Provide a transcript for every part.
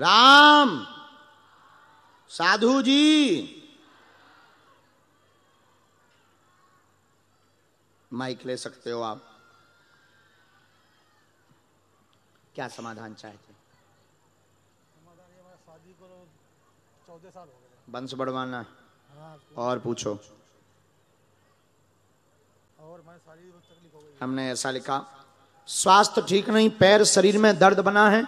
राम साधु जी mic ले सकते हो आप क्या समाधान चाहते बंश बढ़वाना और पूछो हमने ऐसा लिखा स्वास्थ्य ठीक नहीं पैर शरीर में दर्द बना है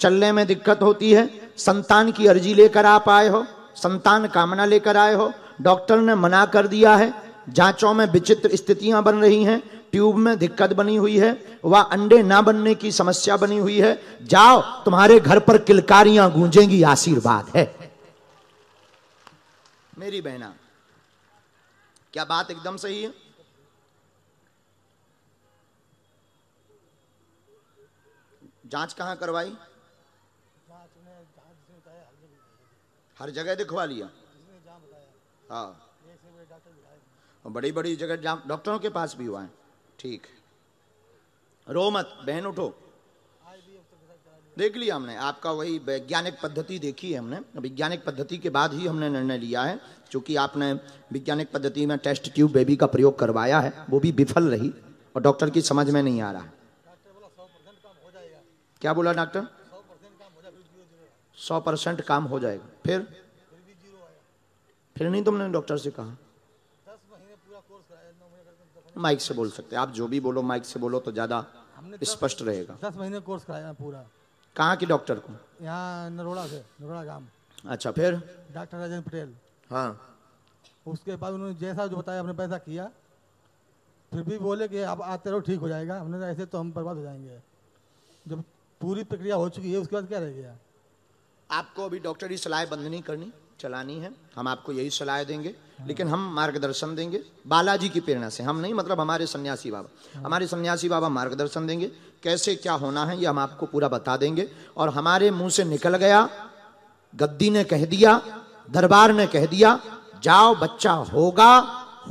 चलने में दिक्कत होती है संतान की अर्जी लेकर आप आए हो संतान कामना लेकर आए हो डॉक्टर ने मना कर दिया है जांचों में विचित्र स्थितियां बन रही हैं ट्यूब में दिक्कत बनी हुई है वह अंडे ना बनने की समस्या बनी हुई है जाओ तुम्हारे घर पर किलकारियां गूंजेंगी आशीर्वाद है मेरी बहना क्या बात एकदम सही है जांच कहां करवाई हर जगह दिखवा लिया हाँ बड़ी बड़ी जगह डॉक्टरों के पास भी हुआ है ठीक रो मत बहन उठो देख लिया हमने आपका वही वैज्ञानिक पद्धति देखी है हमने वैज्ञानिक पद्धति के बाद ही हमने निर्णय लिया है क्योंकि आपने वैज्ञानिक पद्धति में टेस्ट ट्यूब बेबी का प्रयोग करवाया है वो भी विफल रही और डॉक्टर की समझ में नहीं आ रहा है क्या बोला डॉक्टर सौ परसेंट काम हो जाएगा फिर फिर नहीं तुमने तो डॉक्टर से कहा माइक से बोल सकते आप जो भी बोलो माइक से बोलो तो ज्यादा स्पष्ट रहेगा दस महीने कोर्स कराया पूरा कहाँ के डॉक्टर को यहाँ नरोड़ा से नरोड़ा गांव अच्छा फिर डॉक्टर राजन पटेल हाँ उसके बाद उन्होंने जैसा जो बताया हमने पैसा किया फिर भी बोले कि आप आते रहो ठीक हो जाएगा हमने ऐसे तो हम बर्बाद हो जाएंगे जब पूरी प्रक्रिया हो चुकी है उसके बाद क्या रह गया आपको अभी डॉक्टरी सलाह बंद नहीं करनी चलानी है हम आपको यही सलाह देंगे लेकिन हम मार्गदर्शन देंगे बालाजी की प्रेरणा से हम नहीं मतलब हमारे सन्यासी बाबा हमारे सन्यासी बाबा मार्गदर्शन देंगे कैसे क्या होना है ये हम आपको पूरा बता देंगे और हमारे मुंह से निकल गया गद्दी ने कह दिया दरबार ने कह दिया जाओ बच्चा होगा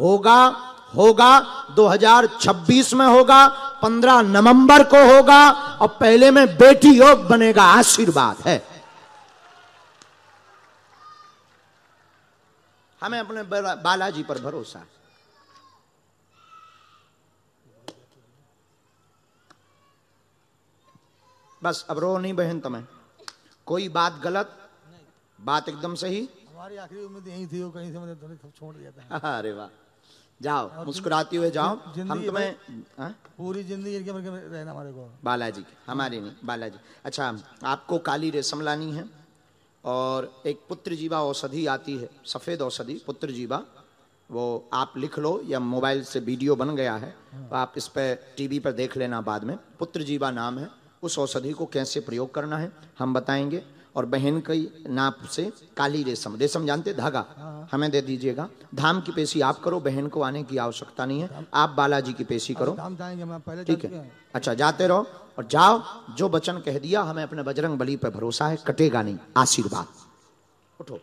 होगा होगा 2026 में होगा 15 नवंबर को होगा और पहले में बेटी योग बनेगा आशीर्वाद है हमें अपने बालाजी पर भरोसा है बस अब रो नहीं बहन तुम्हें कोई बात गलत बात एकदम सही हमारी आखिरी उम्मीद यही थी वो कहीं से मुझे थोड़ी छोड़ दिया था अरे वाह जाओ मुस्कुराती हुए जाओ हम तुम्हें हाँ? पूरी जिंदगी रहना हमारे को बालाजी हमारी नहीं बालाजी अच्छा आपको काली रेशम लानी है और एक पुत्र जीवा औषधि आती है सफ़ेद औषधि पुत्र जीवा वो आप लिख लो या मोबाइल से वीडियो बन गया है हाँ। तो आप इस पर टीवी पर देख लेना बाद में पुत्र जीवा नाम है उस औषधि को कैसे प्रयोग करना है हम बताएंगे और बहन की नाप से काली रेशम रेशम जानते धागा हाँ। हमें दे दीजिएगा धाम की पेशी आप करो बहन को आने की आवश्यकता नहीं है आप बालाजी की पेशी करो ठीक है अच्छा जाते रहो और जाओ जो बचन कह दिया हमें अपने बजरंग बली पर भरोसा है कटेगा नहीं आशीर्वाद उठो